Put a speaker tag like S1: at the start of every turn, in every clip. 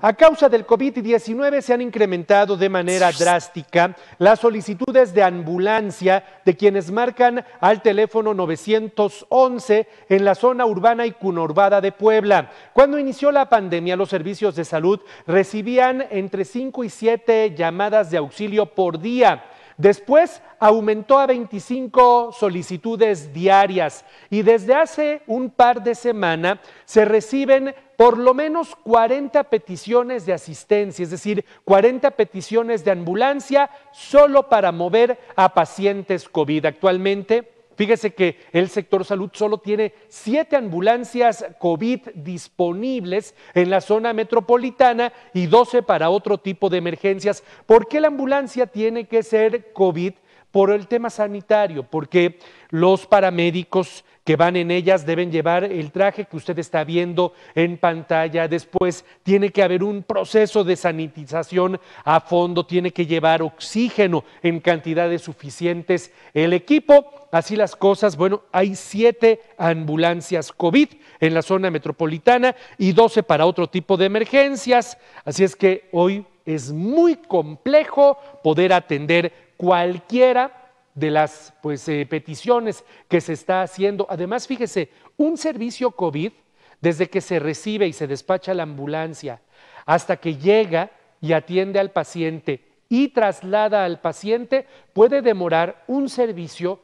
S1: A causa del COVID-19 se han incrementado de manera drástica las solicitudes de ambulancia de quienes marcan al teléfono 911 en la zona urbana y conurbada de Puebla. Cuando inició la pandemia, los servicios de salud recibían entre 5 y 7 llamadas de auxilio por día. Después aumentó a 25 solicitudes diarias y desde hace un par de semanas se reciben por lo menos 40 peticiones de asistencia, es decir, 40 peticiones de ambulancia solo para mover a pacientes COVID. Actualmente Fíjese que el sector salud solo tiene siete ambulancias COVID disponibles en la zona metropolitana y 12 para otro tipo de emergencias. ¿Por qué la ambulancia tiene que ser COVID? por el tema sanitario, porque los paramédicos que van en ellas deben llevar el traje que usted está viendo en pantalla. Después tiene que haber un proceso de sanitización a fondo, tiene que llevar oxígeno en cantidades suficientes el equipo. Así las cosas, bueno, hay siete ambulancias COVID en la zona metropolitana y doce para otro tipo de emergencias. Así es que hoy es muy complejo poder atender cualquiera de las pues, eh, peticiones que se está haciendo. Además, fíjese, un servicio COVID, desde que se recibe y se despacha la ambulancia hasta que llega y atiende al paciente y traslada al paciente, puede demorar un servicio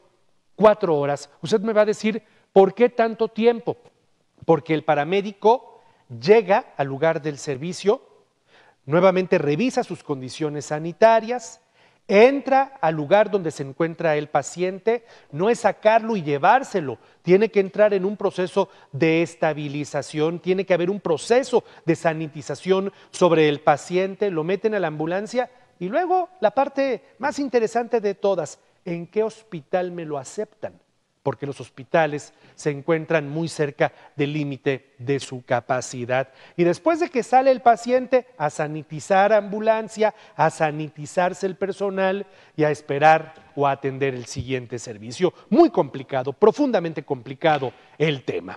S1: cuatro horas. Usted me va a decir, ¿por qué tanto tiempo? Porque el paramédico llega al lugar del servicio, Nuevamente revisa sus condiciones sanitarias, entra al lugar donde se encuentra el paciente, no es sacarlo y llevárselo, tiene que entrar en un proceso de estabilización, tiene que haber un proceso de sanitización sobre el paciente, lo meten a la ambulancia y luego la parte más interesante de todas, ¿en qué hospital me lo aceptan? porque los hospitales se encuentran muy cerca del límite de su capacidad. Y después de que sale el paciente a sanitizar ambulancia, a sanitizarse el personal y a esperar o a atender el siguiente servicio. Muy complicado, profundamente complicado el tema.